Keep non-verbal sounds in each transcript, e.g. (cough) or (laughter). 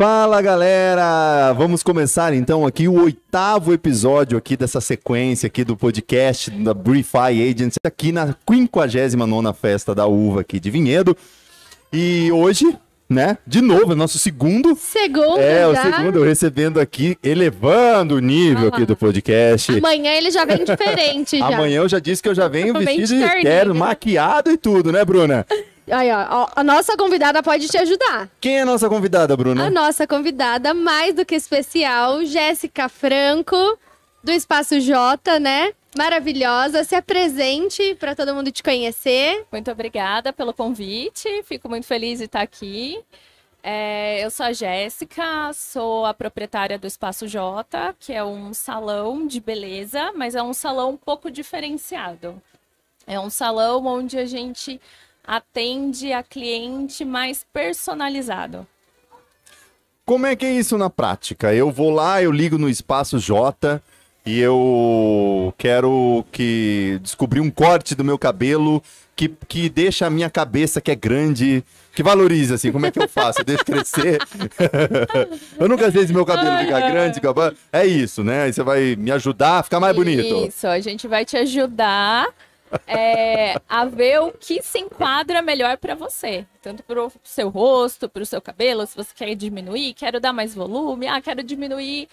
Fala galera! Vamos começar então aqui o oitavo episódio aqui dessa sequência aqui do podcast da Briefy Agency aqui na 59ª Festa da Uva aqui de Vinhedo. E hoje, né, de novo, é nosso segundo... Segundo É, já. o segundo recebendo aqui, elevando o nível aqui do podcast. Amanhã ele já vem diferente (laughs) já. Amanhã eu já disse que eu já venho vestido de terno, maquiado e tudo, né Bruna? Aí, ó, a nossa convidada pode te ajudar. Quem é a nossa convidada, Bruna? A nossa convidada mais do que especial, Jéssica Franco, do Espaço J, né? Maravilhosa, se apresente para todo mundo te conhecer. Muito obrigada pelo convite, fico muito feliz de estar aqui. É, eu sou a Jéssica, sou a proprietária do Espaço J, que é um salão de beleza, mas é um salão um pouco diferenciado. É um salão onde a gente atende a cliente mais personalizado. Como é que é isso na prática? Eu vou lá, eu ligo no espaço J e eu quero que descobrir um corte do meu cabelo que, que deixa a minha cabeça que é grande, que valoriza assim. Como é que eu faço? Eu deixo crescer. (laughs) eu nunca sei se meu cabelo fica grande, é isso, né? você vai me ajudar a ficar mais bonito. Isso, a gente vai te ajudar é, a ver o que se enquadra melhor para você. Tanto para o seu rosto, para o seu cabelo, se você quer diminuir, quero dar mais volume, ah, quero diminuir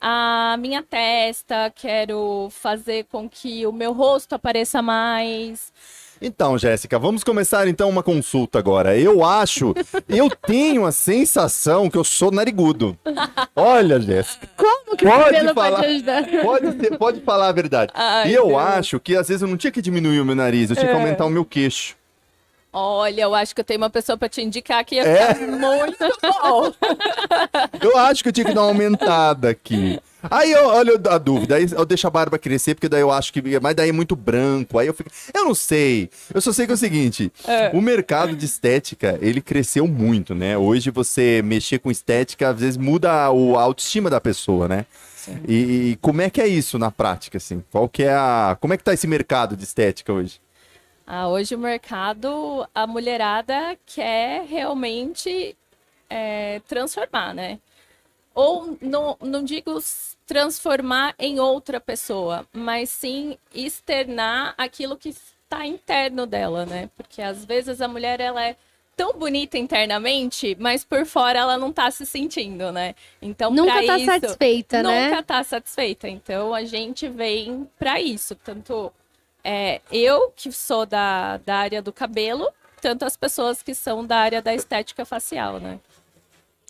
a minha testa, quero fazer com que o meu rosto apareça mais. Então, Jéssica, vamos começar então uma consulta agora. Eu acho, eu tenho a sensação que eu sou narigudo. Olha, Jéssica, pode falar, pode, pode, pode, falar a verdade. (laughs) e eu acho que às vezes eu não tinha que diminuir o meu nariz, eu tinha é. que aumentar o meu queixo. Olha, eu acho que eu tenho uma pessoa para te indicar que ia é? ficar é? muito bom. (laughs) eu acho que eu tinha que dar uma aumentada aqui. Aí eu, olha a dúvida, aí eu deixo a barba crescer, porque daí eu acho que. Mas daí é muito branco. Aí eu fico. Eu não sei. Eu só sei que é o seguinte: é. o mercado de estética, ele cresceu muito, né? Hoje você mexer com estética, às vezes muda a autoestima da pessoa, né? E, e, como é que é isso na prática, assim? Qual que é a. Como é que tá esse mercado de estética hoje? Ah, hoje o mercado, a mulherada quer realmente é, transformar, né? ou não, não digo transformar em outra pessoa, mas sim externar aquilo que está interno dela, né? Porque às vezes a mulher ela é tão bonita internamente, mas por fora ela não tá se sentindo, né? Então, nunca tá isso, satisfeita, nunca né? Nunca tá satisfeita. Então, a gente vem para isso. Tanto é, eu, que sou da, da área do cabelo, tanto as pessoas que são da área da estética facial, né?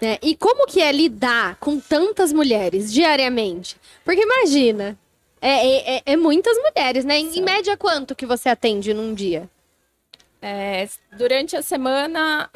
É, e como que é lidar com tantas mulheres diariamente? Porque imagina, é, é, é, é muitas mulheres, né? Em, em, média, quanto que você atende num dia? É, durante a semana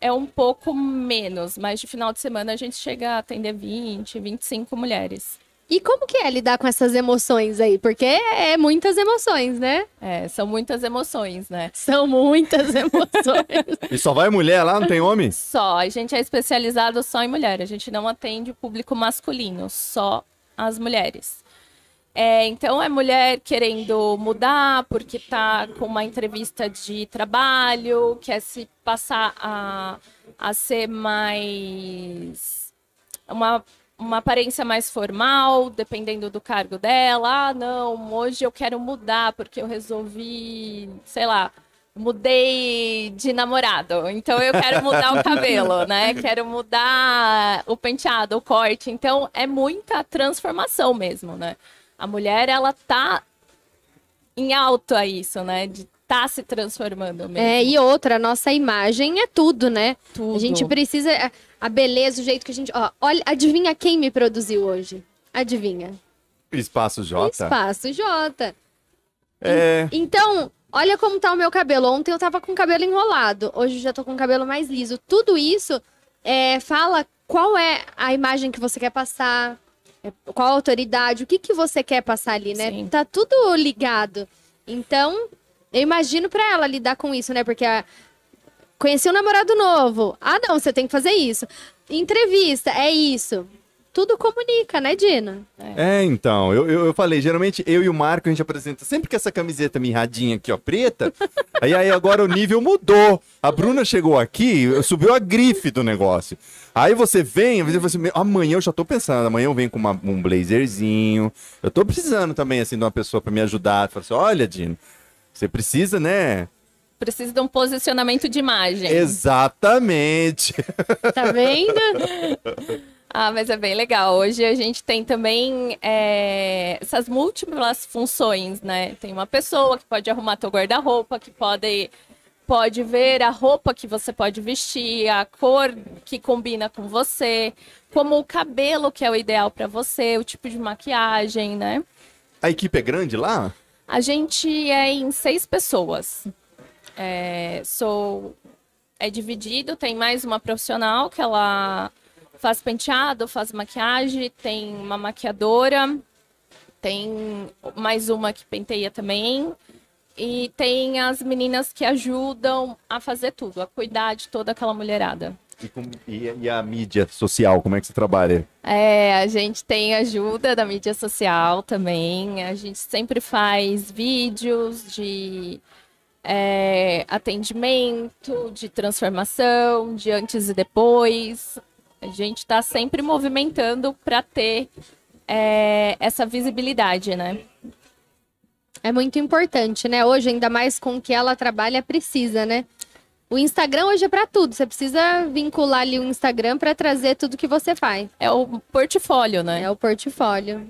é um pouco menos, mas de final de semana a gente chega a atender 20, 25 mulheres. E como que é lidar com essas emoções aí? Porque é muitas emoções, né? É, são muitas emoções, né? (laughs) São muitas emoções. (laughs) e só vai mulher lá, não tem homem? Só, a gente é especializado só em mulher, a gente não atende o público masculino, só as mulheres. É, então é mulher querendo mudar porque tá com uma entrevista de trabalho, quer se passar a, a ser mais uma uma aparência mais formal, dependendo do cargo dela. Ah, não, hoje eu quero mudar porque eu resolvi, sei lá, mudei de namorado. Então eu quero mudar o cabelo, né? (laughs) Quero mudar o penteado, o corte. Então é muita transformação mesmo, né? A mulher ela tá em alto a isso, né? De tá se transformando é, mesmo. É, e outra, a nossa imagem é tudo, né? Tudo. A gente precisa a beleza, o jeito que a gente. Ó, olha, adivinha quem me produziu hoje? Adivinha. Espaço J. Espaço J. É... Então, olha como tá o meu cabelo. Ontem eu tava com o cabelo enrolado, hoje eu já tô com o cabelo mais liso. Tudo isso é, fala qual é a imagem que você quer passar, é, qual a autoridade, o que, que você quer passar ali, né? Sim. Tá tudo ligado. Então, eu imagino para ela lidar com isso, né? Porque a, Conheci um namorado novo. Ah, não, você tem que fazer isso. Entrevista, é isso. Tudo comunica, né, Dina? É, então. Eu, eu, eu falei, geralmente eu e o Marco a gente apresenta sempre com essa camiseta mirradinha aqui, ó, preta. (laughs) aí, aí agora o nível mudou. A Bruna chegou aqui, subiu a grife do negócio. Aí você vem, você fala assim, amanhã eu já tô pensando, amanhã eu venho com uma, um blazerzinho. Eu tô precisando também, assim, de uma pessoa para me ajudar. Fala assim, olha, Dino, você precisa, né? precisa de um posicionamento de imagem. Exatamente. Tá vendo? (laughs) Ah, mas é bem legal. Hoje a gente tem também é, essas múltiplas funções, né? Tem uma pessoa que pode arrumar teu guarda-roupa, que pode, pode ver a roupa que você pode vestir, a cor que combina com você, como o cabelo que é o ideal para você, o tipo de maquiagem, né? A equipe é grande lá? A gente é em seis pessoas. É, sou é dividido, tem mais uma profissional que ela faz penteado, faz maquiagem, tem uma maquiadora, tem mais uma que penteia também. E tem as meninas que ajudam a fazer tudo, a cuidar de toda aquela mulherada. E, com, e, e, a mídia social, como é que você trabalha? É, a gente tem ajuda da mídia social também. A gente sempre faz vídeos de é, atendimento, de transformação, de antes e depois. A gente está sempre movimentando para ter é, essa visibilidade, né? É muito importante, né? Hoje, ainda mais com o que ela trabalha, precisa, né? O Instagram hoje é para tudo. Você precisa vincular ali o Instagram para trazer tudo que você faz. É o portfólio, né? É o portfólio.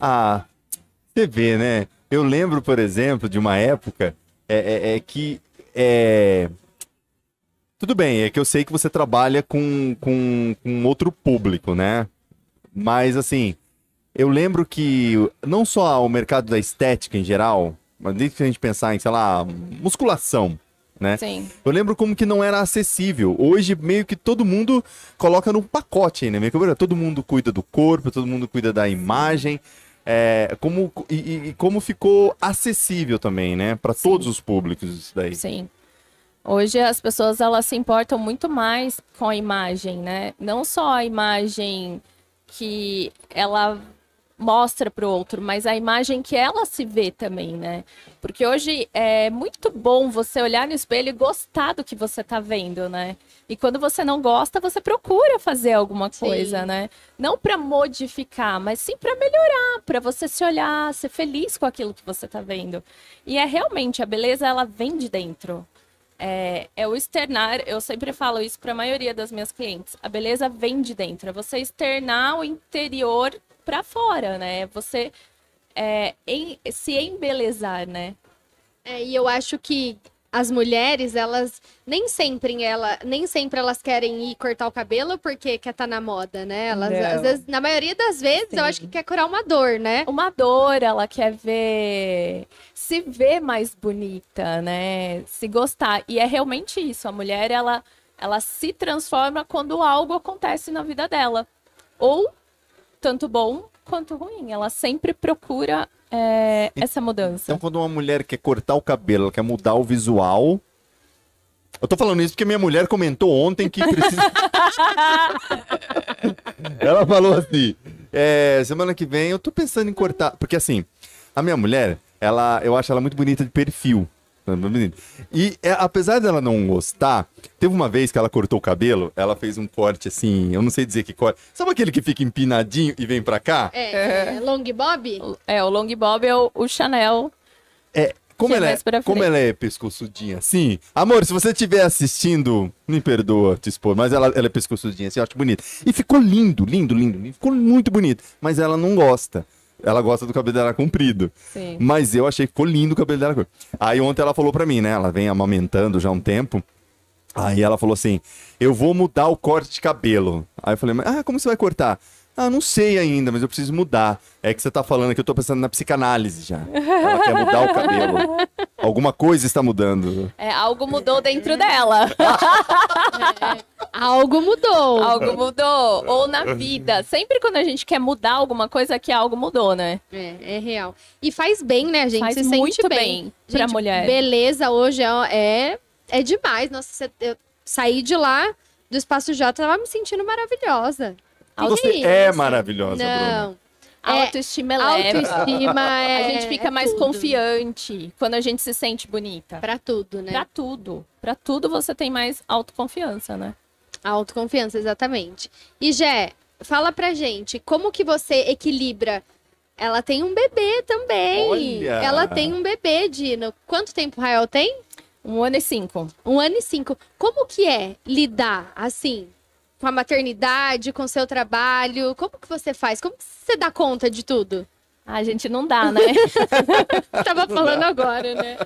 Ah, você vê, né? Eu lembro, por exemplo, de uma época é, é, é que. É... Tudo bem, é que eu sei que você trabalha com, com, com outro público, né? Mas, assim, eu lembro que não só o mercado da estética em geral, mas desde que a gente pensar em, sei lá, musculação, né? Sim. Eu lembro como que não era acessível. Hoje, meio que todo mundo coloca num pacote, né? Meio que todo mundo cuida do corpo, todo mundo cuida da imagem é, como, e, e, como ficou acessível também, né? Para todos os públicos isso daí. Sim. Hoje as pessoas elas se importam muito mais com a imagem, né? Não só a imagem que ela mostra para o outro, mas a imagem que ela se vê também, né? Porque hoje é muito bom você olhar no espelho e gostar do que você está vendo, né? E quando você não gosta, você procura fazer alguma coisa, sim. né? Não para modificar, mas sim para melhorar, para você se olhar, ser feliz com aquilo que você está vendo. E é realmente a beleza, ela vem de dentro. É, é, o externar, eu sempre falo isso para a maioria das minhas clientes. A beleza vem de dentro, é você externar o interior para fora, né? Você é, em, se embelezar, né? É, e eu acho que as mulheres, elas nem sempre ela, nem sempre elas querem ir cortar o cabelo porque quer estar tá na moda, né? Elas, Não. às vezes, na maioria das vezes, Sim. eu acho que quer curar uma dor, né? Uma dor, ela quer ver se ver mais bonita, né? Se gostar. E é realmente isso, a mulher ela ela se transforma quando algo acontece na vida dela. Ou tanto bom quanto ruim. Ela sempre procura é, essa mudança. Então, quando uma mulher quer cortar o cabelo, ela quer mudar o visual. Eu tô falando isso porque minha mulher comentou ontem que precisa. (laughs) ela falou assim: é, semana que vem eu tô pensando em cortar. Porque assim, a minha mulher, ela, eu acho ela muito bonita de perfil. E é, apesar dela não gostar, teve uma vez que ela cortou o cabelo, ela fez um corte assim, eu não sei dizer que corte. Sabe aquele que fica empinadinho e vem pra cá? É, é, é... long bob? É, o long bob é o, o Chanel. É, como ela é, como ela é pescoçudinha assim. Amor, se você estiver assistindo, me perdoa te expor, mas ela, ela é pescoçudinha assim, eu acho bonita. E ficou lindo, lindo, lindo, lindo. Ficou muito bonito. Mas ela não gosta ela gosta do cabelo dela comprido. Sim. Mas eu achei que ficou lindo o cabelo dela comprido. Aí ontem ela falou pra mim, né? Ela vem amamentando já há um tempo. Aí ela falou assim: Eu vou mudar o corte de cabelo. Aí eu falei, mas ah, como você vai cortar? Ah, não sei ainda, mas eu preciso mudar. É que você tá falando que eu tô pensando na psicanálise já. Ela quer mudar o cabelo. Alguma coisa está mudando. É, algo mudou dentro dela. é, algo mudou. Algo mudou. Ou na vida. Sempre quando a gente quer mudar alguma coisa, que algo mudou, né? É, é real. E faz bem, né, gente? Faz Se muito bem, bem gente, pra mulher. Beleza, hoje é, é, demais. Nossa, eu saí de lá do Espaço J, tava me sentindo maravilhosa. Você é maravilhosa, Não. Autoestima A É, autoestima é Autoestima (laughs) é. A gente fica é mais tudo. confiante quando a gente se sente bonita. Pra tudo, né? Pra tudo. Pra tudo você tem mais autoconfiança, né? A autoconfiança, exatamente. E Jé, fala pra gente, como que você equilibra? Ela tem um bebê também. Olha! Ela tem um bebê, Dino. Quanto tempo o Rael tem? Um ano e cinco. Um ano e cinco. Como que é lidar assim? com a maternidade, com o seu trabalho? Como que você faz? Como que você dá conta de tudo? A ah, gente não dá, né? (laughs) Tava falando agora, né?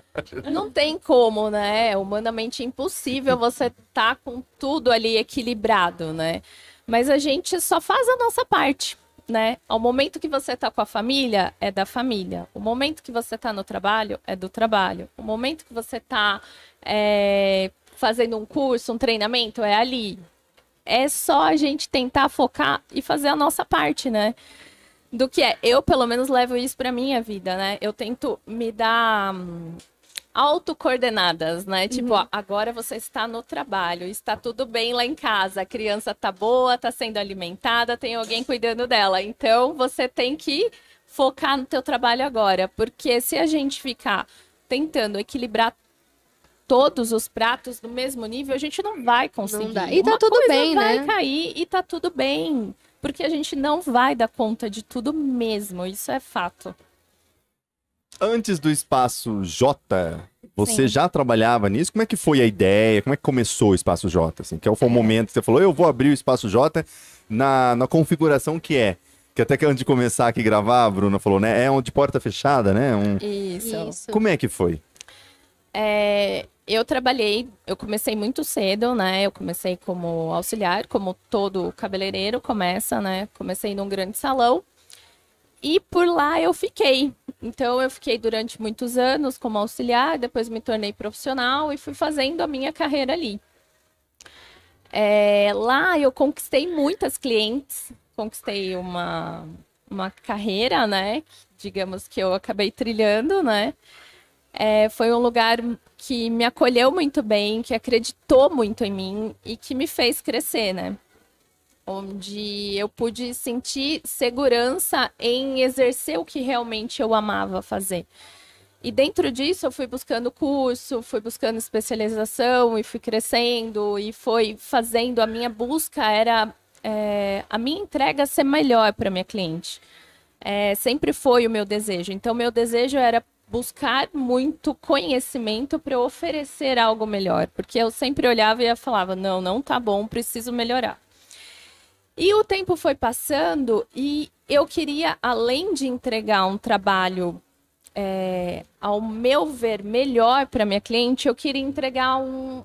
Não tem como, né? É humanamente impossível você tá com tudo ali equilibrado, né? Mas a gente só faz a nossa parte, né? O momento que você tá com a família, é da família. O momento que você tá no trabalho, é do trabalho. O momento que você tá é, fazendo um curso, um treinamento, é ali é só a gente tentar focar e fazer a nossa parte, né? Do que é. Eu, pelo menos, levo isso pra minha vida, né? Eu tento me dar hum, autocoordenadas, né? Uhum. Tipo, ó, agora você está no trabalho, está tudo bem lá em casa, a criança tá boa, tá sendo alimentada, tem alguém cuidando dela. Então, você tem que focar no teu trabalho agora, porque se a gente ficar tentando equilibrar todos os pratos do mesmo nível, a gente não vai conseguir. Não e tá Uma tudo bem, vai né? vai cair e tá tudo bem. Porque a gente não vai dar conta de tudo mesmo, isso é fato. Antes do espaço J, você Sim. já trabalhava nisso? Como é que foi a ideia? Como é que começou o espaço J? Assim? Que foi é o momento que você falou, eu vou abrir o espaço J na, na configuração que é. Que até que antes de começar aqui gravar, a Bruna falou, né? É um de porta fechada, né? Um... Isso. Isso. Como é que foi? É, eu trabalhei, eu comecei muito cedo, né? Eu comecei como auxiliar, como todo cabeleireiro começa, né? Comecei num grande salão. E por lá eu fiquei. Então eu fiquei durante muitos anos como auxiliar, depois me tornei profissional e fui fazendo a minha carreira ali. É, lá eu conquistei muitas clientes, conquistei uma, uma carreira, né? Digamos que eu acabei trilhando, né? É, foi um lugar que me acolheu muito bem, que acreditou muito em mim e que me fez crescer, né? Onde eu pude sentir segurança em exercer o que realmente eu amava fazer. E dentro disso eu fui buscando curso, fui buscando especialização e fui crescendo e foi fazendo a minha busca era é, a minha entrega ser melhor para minha cliente. É, sempre foi o meu desejo. Então meu desejo era buscar muito conhecimento para oferecer algo melhor, porque eu sempre olhava e falava: "Não, não tá bom, preciso melhorar". E o tempo foi passando e eu queria, além de entregar um trabalho é, ao meu ver melhor para minha cliente, eu queria entregar um,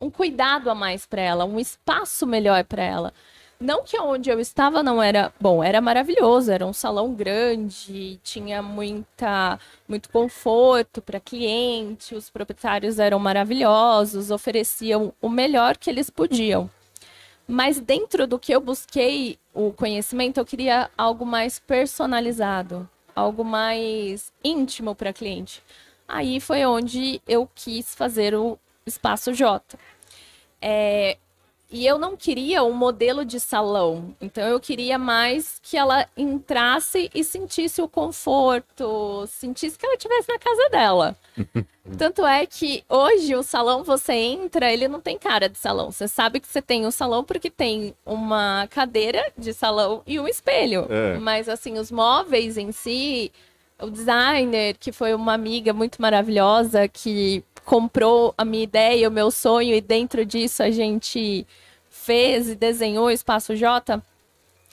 um cuidado a mais para ela, um espaço melhor para ela. Não que onde eu estava não era bom, era maravilhoso, era um salão grande, tinha muita, muito conforto para cliente, os proprietários eram maravilhosos, ofereciam o melhor que eles podiam. Mas dentro do que eu busquei o conhecimento, eu queria algo mais personalizado, algo mais íntimo para cliente. Aí foi onde eu quis fazer o espaço J. É, e eu não queria um modelo de salão. Então eu queria mais que ela entrasse e sentisse o conforto, sentisse que ela estivesse na casa dela. (laughs) Tanto é que hoje o salão você entra, ele não tem cara de salão. Você sabe que você tem um salão porque tem uma cadeira de salão e um espelho. É. Mas assim, os móveis em si, o designer, que foi uma amiga muito maravilhosa que comprou a minha ideia, o meu sonho, e dentro disso a gente fez e desenhou o Espaço J,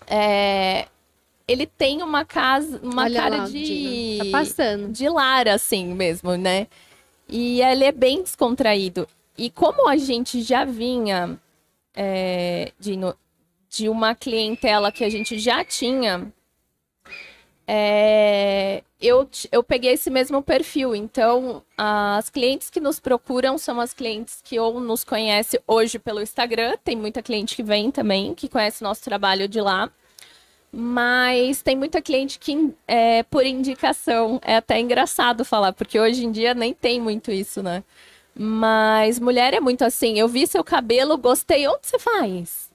é, ele tem uma casa, uma Olha cara lá, de tá passando. de Lara assim mesmo, né? E ele é bem descontraído. E como a gente já vinha é, de, de uma clientela que a gente já tinha, é, eu, eu peguei esse mesmo perfil. Então, as clientes que nos procuram são as clientes que ou nos conhecem hoje pelo Instagram, tem muita cliente que vem também, que conhece nosso trabalho de lá. Mas tem muita cliente que é por indicação. É até engraçado falar, porque hoje em dia nem tem muito isso, né? Mas mulher é muito assim. Eu vi seu cabelo, gostei. Onde você faz?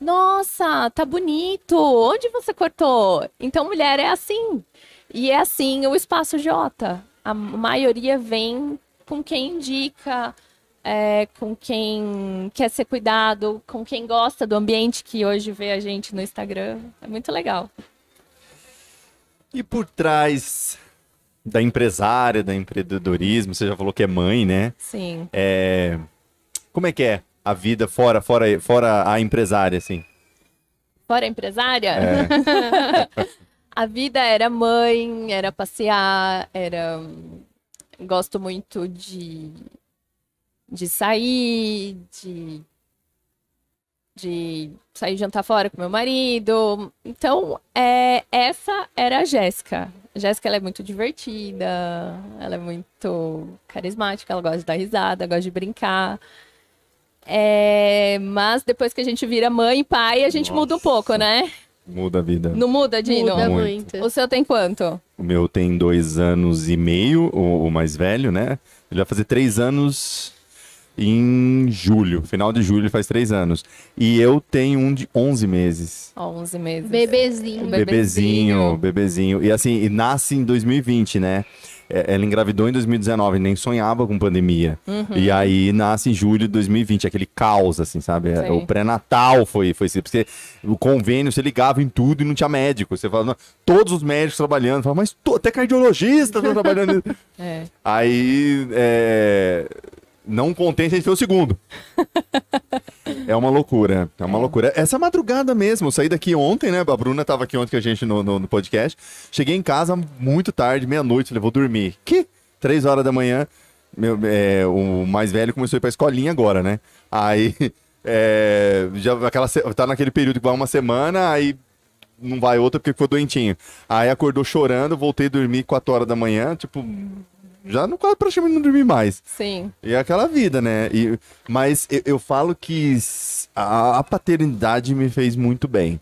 Nossa, tá bonito. Onde você cortou? Então, mulher é assim. E é assim o espaço Jota, A maioria vem com quem indica, é, com quem quer ser cuidado, com quem gosta do ambiente que hoje vê a gente no Instagram. É muito legal. E por trás da empresária, do empreendedorismo, você já falou que é mãe, né? Sim. É... Como é que é a vida fora, fora, fora a empresária, assim? Fora a empresária? É. (laughs) a vida era mãe, era passear, era. Gosto muito de, de sair, de, de sair jantar fora com meu marido. Então, é, essa era a Jéssica. Jéssica ela é muito divertida, ela é muito carismática, ela gosta de dar risada, gosta de brincar. É, mas depois que a gente vira mãe e pai, a gente Nossa. muda um pouco, né? Muda a vida. Não muda, Dino? Muda muito. muito. O seu tem quanto? O meu tem dois anos e meio, o, o mais velho, né? Ele vai fazer três anos em julho. Final de julho faz três anos. E eu tenho um de 11 meses. 11 meses. Bebezinho. Bebezinho, bebezinho. E assim, e nasce em 2020, né? É, ela engravidou em 2019, nem sonhava com pandemia. Uhum. E aí nasce em julho de 2020, aquele caos, assim, sabe? É, Sim. O pré-natal foi, foi assim, porque o convênio você ligava em tudo e não tinha médico. Você fala, não, todos os médicos trabalhando, fala, mas tô, até cardiologista tá trabalhando. (laughs) é. Aí. É não contente, a gente foi o segundo. (laughs) é uma loucura, é uma é. loucura. Essa madrugada mesmo, eu saí daqui ontem, né? A Bruna tava aqui ontem com a gente no, no, no podcast. Cheguei em casa muito tarde, meia-noite, levou vou dormir. Que? Três horas da manhã, meu, é, o mais velho começou a ir pra escolinha agora, né? Aí, (laughs) é, já aquela, tá naquele período que vai uma semana, aí não vai outra porque ficou doentinho. Aí acordou chorando, voltei a dormir quatro horas da manhã, tipo, já não quase praticamente não dormi mais. Sim. E é aquela vida, né? E, mas eu, eu falo que a, a, paternidade me fez muito bem.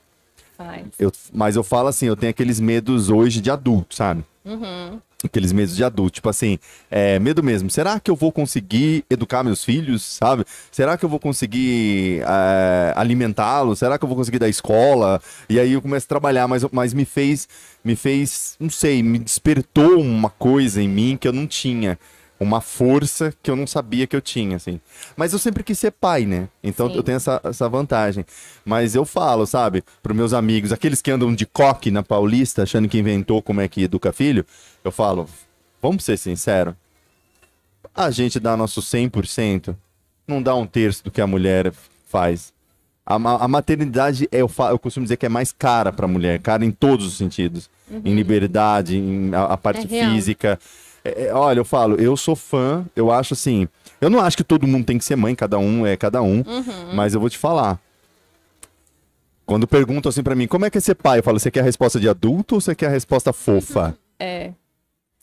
Faz. Eu, mas eu falo assim, eu tenho aqueles medos hoje de adulto, sabe? Uhum aqueles medos de adulto, tipo assim, é, medo mesmo. Será que eu vou conseguir educar meus filhos, sabe? Será que eu vou conseguir é, alimentá-los? Será que eu vou conseguir dar escola? E aí eu começo a trabalhar, mas, mas me fez, me fez, não sei, me despertou uma coisa em mim que eu não tinha uma força que eu não sabia que eu tinha, assim. Mas eu sempre quis ser pai, né? Então Sim. eu tenho essa, essa vantagem. Mas eu falo, sabe, para meus amigos, aqueles que andam de coque na Paulista, achando que inventou como é que educa filho, eu falo, vamos ser sinceros, a gente dá nosso 100%, não dá um terço do que a mulher faz. A, a maternidade, é, eu, falo, eu costumo dizer que é mais cara para a mulher, cara em todos os sentidos. Uhum. Em liberdade, em a, a parte é física. Real é, é, olha, eu falo, eu sou fã, eu acho assim. Eu não acho que todo mundo tem que ser mãe, cada um é cada um, uhum. mas eu vou te falar. Quando perguntam assim para mim, como é que é ser pai? Eu falo, você quer a resposta de adulto ou você quer a resposta fofa? Uhum. É.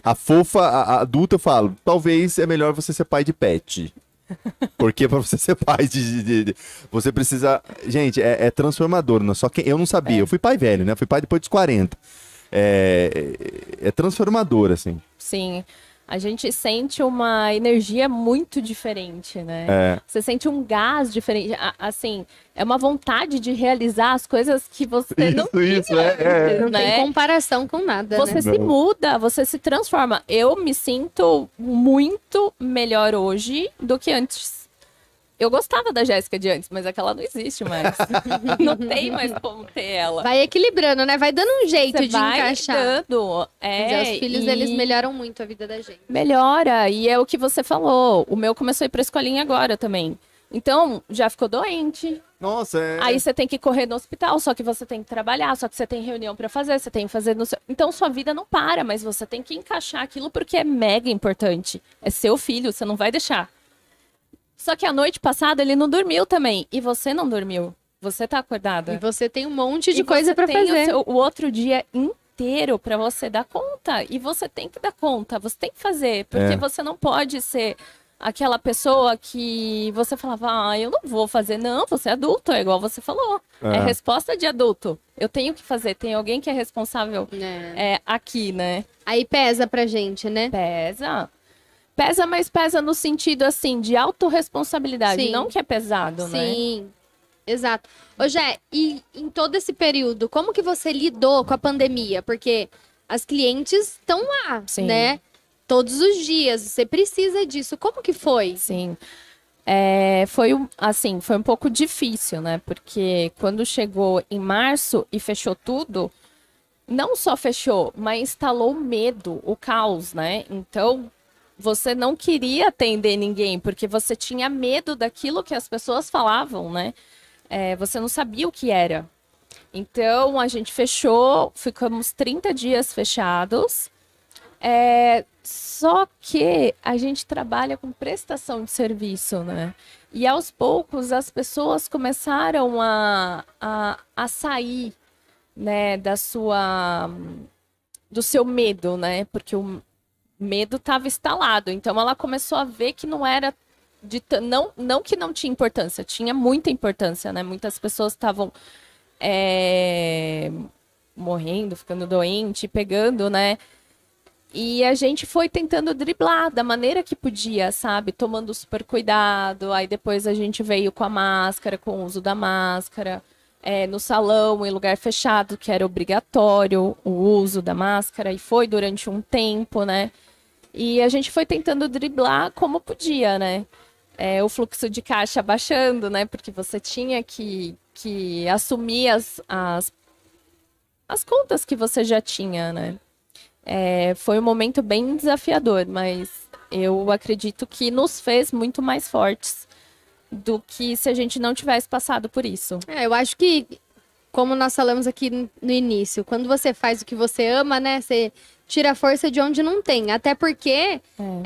A fofa, a, a adulta, eu falo, talvez é melhor você ser pai de pet. (laughs) Porque para você ser pai de, de, de, Você precisa. Gente, é, é transformador, não? Né? só que eu não sabia. É. Eu fui pai velho, né? fui pai depois dos 40. É, é, é transformador, assim. Sim. A gente sente uma energia muito diferente, né? É. Você sente um gás diferente. Assim, é uma vontade de realizar as coisas que você isso, não tinha Isso, é, é. antes, é, Não tem né? comparação com nada, né? Você né? se não. muda, você se transforma. Eu me sinto muito melhor hoje do que antes eu gostava da Jéssica de antes, mas aquela não existe mais. (laughs) não tem mais como ter ela. Vai equilibrando, né? Vai dando um jeito Você de vai encaixar. Dando, é, é, os filhos, e... eles melhoram muito a vida da gente. Melhora, e é o que você falou. O meu começou a ir pra escolinha agora também. Então, já ficou doente. Nossa, é... Aí você tem que correr no hospital, só que você tem que trabalhar, só que você tem reunião para fazer, você tem que fazer no seu... Então, sua vida não para, mas você tem que encaixar aquilo porque é mega importante. É seu filho, você não vai deixar. Só que a noite passada ele não dormiu também. E você não dormiu. Você tá acordada. E você tem um monte de e coisa para fazer. O, seu, o outro dia inteiro para você dar conta. E você tem que dar conta. Você tem que fazer. Porque é. você não pode ser aquela pessoa que você falava, ah, eu não vou fazer. Não, você é adulto, é igual você falou. É, é resposta de adulto. Eu tenho que fazer, tem alguém que é responsável é. é. aqui, né? Aí pesa pra gente, né? Pesa. Pesa, mas pesa no sentido, assim, de autorresponsabilidade, Sim. não que é pesado, Sim. né? Sim, exato. Ô, Jé, e em todo esse período, como que você lidou com a pandemia? Porque as clientes estão lá, Sim. né? Todos os dias, você precisa disso. Como que foi? Sim. É, foi um, assim, foi um pouco difícil, né? Porque quando chegou em março e fechou tudo, não só fechou, mas instalou medo, o caos, né? Então, você não queria atender ninguém, porque você tinha medo daquilo que as pessoas falavam, né? É, você não sabia o que era. Então, a gente fechou, ficamos 30 dias fechados. É, só que a gente trabalha com prestação de serviço, né? E aos poucos as pessoas começaram a, a, a sair né, da sua do seu medo, né? Porque o, medo estava instalado. Então ela começou a ver que não era de não não que não tinha importância, tinha muita importância, né? Muitas pessoas estavam é, morrendo, ficando doente, pegando, né? E a gente foi tentando driblar da maneira que podia, sabe? Tomando super cuidado. Aí depois a gente veio com a máscara, com o uso da máscara é, no salão, em lugar fechado, que era obrigatório o uso da máscara, e foi durante um tempo, né? E a gente foi tentando driblar como podia, né? É, o fluxo de caixa baixando, né? Porque você tinha que, que assumir as, as, as contas que você já tinha, né? É, foi um momento bem desafiador, mas eu acredito que nos fez muito mais fortes do que se a gente não tivesse passado por isso. É, eu acho que, como nós falamos aqui no início, quando você faz o que você ama, né? Você tira a força de onde não tem. Até porque é.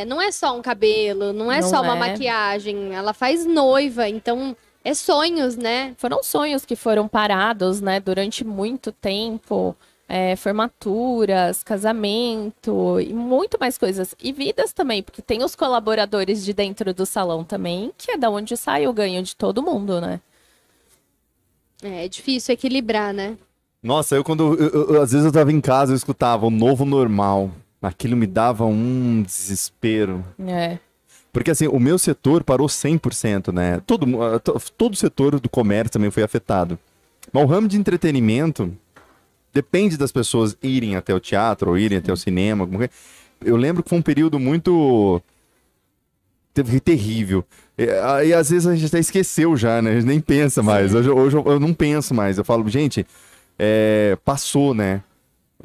É, não é só um cabelo, não é não só uma é. maquiagem. Ela faz noiva, então é sonhos, né? Foram sonhos que foram parados, né? Durante muito tempo é, formaturas, casamento e muito mais coisas. E vidas também, porque tem os colaboradores de dentro do salão também, que é da onde sai o ganho de todo mundo, né? É, é difícil equilibrar, né? Nossa, eu quando. Eu, eu, às vezes eu tava em casa, eu escutava o novo normal. Aquilo me dava um desespero. É. Porque assim, o meu setor parou 100%, né? Todo, ah, todo o setor do comércio também foi afetado. Mas o ramo de entretenimento, depende das pessoas irem até o teatro ou irem até o cinema. Eu lembro que foi um período muito terrível. E, aí às vezes a gente até esqueceu já, né? A gente nem pensa mais. Hoje, hoje eu, não penso mais. Eu falo, gente, é, passou, né?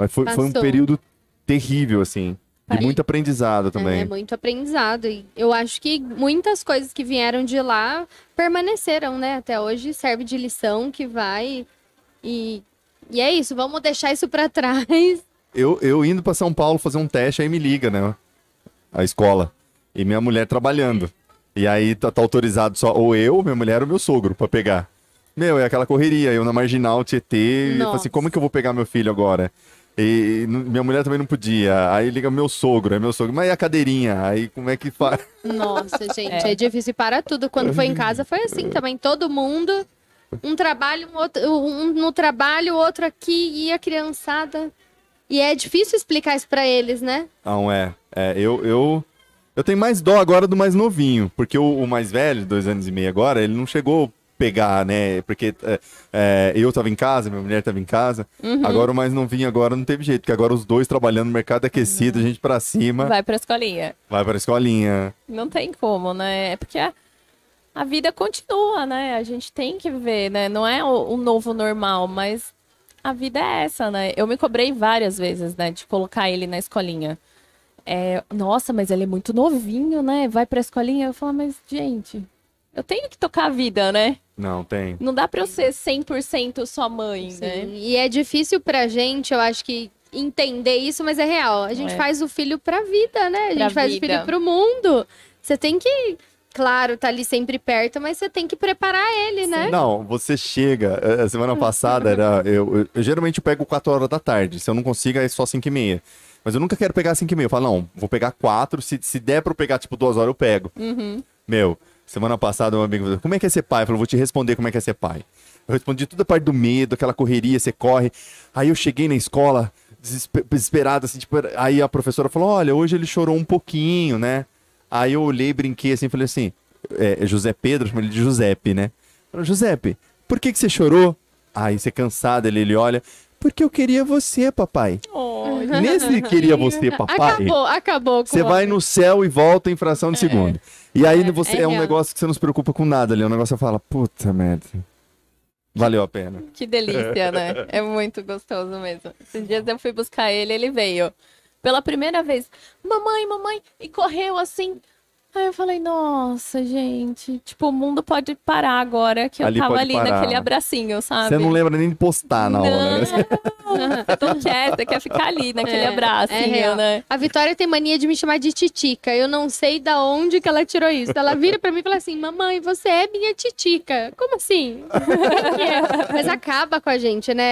Foi, passou. foi um período terrível, assim. E muito aprendizado é, também. É, muito aprendizado. E eu acho que muitas coisas que vieram de lá permaneceram, né? Até hoje serve de lição que vai e e é isso, vamos deixar isso para trás. Eu, eu indo para São Paulo fazer um teste, aí me liga, né? A escola. E minha mulher trabalhando. E aí tá, tá autorizado só ou eu, minha mulher ou meu sogro para pegar. Meu, é aquela correria, eu na marginal, Tietê, Nossa. assim, como que eu vou pegar meu filho agora? E, e minha mulher também não podia. Aí liga meu sogro, é meu sogro. Mas e a cadeirinha? Aí como é que faz? Nossa, (laughs) gente, é. é difícil para tudo. Quando foi em casa foi assim é. também, todo mundo um trabalho, um, outro, um no trabalho, outro aqui e a criançada. E é difícil explicar isso para eles, né? Não é. é eu, eu, eu tenho mais dó agora do mais novinho, porque o, o mais velho, dois anos e meio agora, ele não chegou pegar, né? Porque é, é, eu tava em casa, minha mulher tava em casa. Uhum. Agora o mais novinho agora não teve jeito, porque agora os dois trabalhando no mercado é aquecido, uhum. gente para cima. Vai pra escolinha. Vai pra escolinha. Não tem como, né? É porque a, a vida continua, né? A gente tem que ver, né? Não é o, o novo normal, mas a vida é essa, né? Eu me cobrei várias vezes, né, de colocar ele na escolinha. É, nossa, mas ele é muito novinho, né? Vai pra escolinha. Eu falo, mas, gente, eu tenho que tocar a vida, né? Não, tem. Não dá pra eu ser 100% sua mãe, Sim. né? E é difícil pra gente, eu acho que entender isso, mas é real. A gente é. faz o filho pra vida, né? A gente faz o filho pro mundo. Você tem que claro, tá ali sempre perto, mas você tem que preparar ele, né? Não, você chega. A eh, eh, semana passada era. (laughs) Eu, eu, eu, geralmente pego 4 horas da tarde. Se eu não consigo, é só 5 e meia. Mas eu nunca quero pegar 5 e meia. Eu falo, não, vou pegar 4. Se, se der pra eu pegar, tipo, 2 horas, eu pego. Uhum. Meu, semana passada, um amigo falou: como é que é ser pai? Eu falei, vou te responder como é que é ser pai. Eu respondi toda a parte do medo, aquela correria, você corre. Aí eu cheguei na escola, desesperado, assim, tipo, aí a professora falou: olha, hoje ele chorou um pouquinho, né? Aí eu olhei, brinquei assim, falei assim, é, é José Pedro, chama ele de Giuseppe, né? Falei, Giuseppe, por que, que você chorou? Aí você é cansado, ele, ele olha, porque eu queria você, papai. Oh, Nesse queria você, (laughs) papai. Acabou, acabou. Você vai no céu e volta em fração de é, segundo. E aí é, você é, é um real. negócio que você não se preocupa com nada ali. É um negócio que você fala, puta merda. Valeu a pena. Que delícia, né? (laughs) É muito gostoso mesmo. Esses dias eu fui buscar ele, ele veio pela primeira vez, mamãe, mamãe, e correu assim. Aí eu falei, nossa, gente, tipo, o mundo pode parar agora que eu ali tava ali parar. naquele abracinho, sabe? Você não lembra nem de postar na não. hora, né? (laughs) tô quieta, quer ficar ali naquele é, é né? A Vitória tem mania de me chamar de titica. Eu não sei da onde que ela tirou isso. Ela vira pra mim e fala assim, mamãe, você é minha titica. Como assim? É? Mas acaba com a gente, né?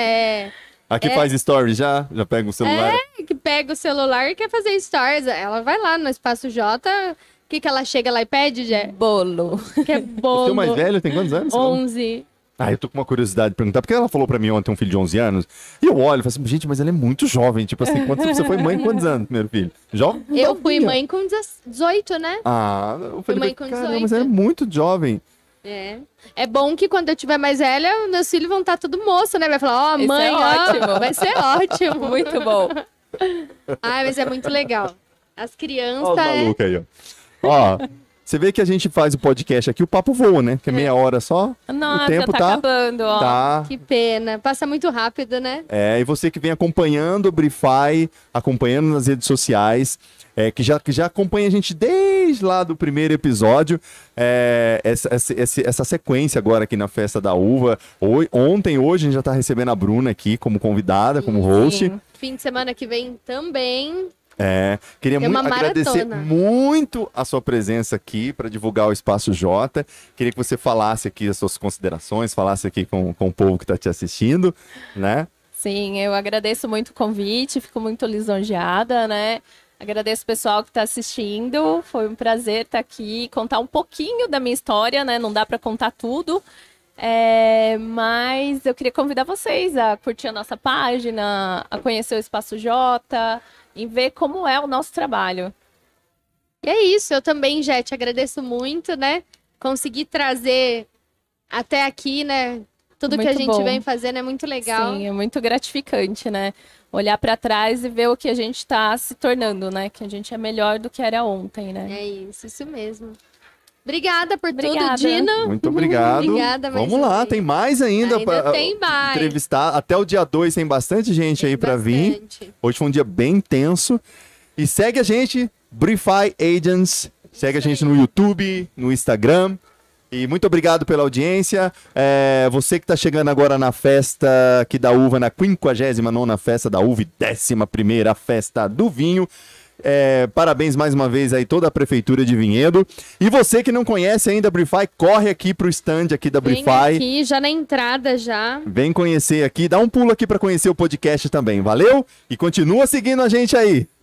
É... Aqui é. faz story já? Já pega o celular? É, que pega o celular e quer fazer stories. Ela vai lá no Espaço J. O que, que ela chega lá e pede, Jé? Bolo. Que é bolo. (laughs) O seu mais velho tem quantos anos? 11. Ah, eu tô com uma curiosidade de perguntar, porque ela falou pra mim ontem, um filho de 11 anos, e eu olho e falo assim, gente, mas ela é muito jovem, tipo assim, quantos você foi mãe quantos anos, primeiro filho? Jovem? Eu fui mãe com 18, né? Ah, eu falei, mãe com 18. mas ela é muito jovem. É. É bom que quando eu tiver mais velha, meus filhos vão estar tá tudo moço, né? Vai falar, ó, oh, mãe, é ó, vai ser ótimo. (laughs) Muito bom. Ai, mas é muito legal. As crianças. Ó, é... aí, ó. Ó, você vê que a gente faz o podcast aqui, o papo voa, né? Que é meia hora só. Nossa, o tempo tá, tá acabando, ó. Tá... Que pena. Passa muito rápido, né? É, e você que vem acompanhando o Brify, acompanhando nas redes sociais, é, que, já, que já acompanha a gente desde desde lá do primeiro episódio, é, essa, essa, essa, sequência agora aqui na Festa da Uva. ontem, hoje, a gente já está recebendo a Bruna aqui como convidada, como Sim. host. Fim de semana que vem também. É, queria é muito agradecer muito a sua presença aqui para divulgar o Espaço J. Queria que você falasse aqui as suas considerações, falasse aqui com, com o povo que está te assistindo, né? Sim, eu agradeço muito o convite, fico muito lisonjeada, né? Agradeço o pessoal que está assistindo. Foi um prazer estar tá aqui contar um pouquinho da minha história, né? Não dá para contar tudo. É, mas eu queria convidar vocês a curtir a nossa página, a conhecer o Espaço J e ver como é o nosso trabalho. E é isso, eu também, Jé, te agradeço muito, né? Consegui trazer até aqui, né? Tudo muito que a gente bom. vem fazendo é muito legal. Sim, é muito gratificante, né? Olhar para trás e ver o que a gente está se tornando, né? Que a gente é melhor do que era ontem, né? É isso, isso mesmo. Obrigada por obrigada. tudo, Dino. Muito (laughs) obrigado. Obrigada, Vamos lá, tem mais ainda, ainda para entrevistar. Até o dia 2 tem bastante gente tem aí para vir. Hoje foi um dia bem intenso. E segue a gente, Briefy Agents. Segue a gente no YouTube, no Instagram. E muito obrigado pela audiência. É, você que está chegando agora na festa que da uva, na 59 festa da uva e 11 festa do vinho. É, parabéns mais uma vez aí toda a prefeitura de Vinhedo. E você que não conhece ainda a Brify, corre aqui pro stand aqui da Brify. Vem aqui, já na entrada já. Vem conhecer aqui, dá um pulo aqui para conhecer o podcast também. Valeu? E continua seguindo a gente aí.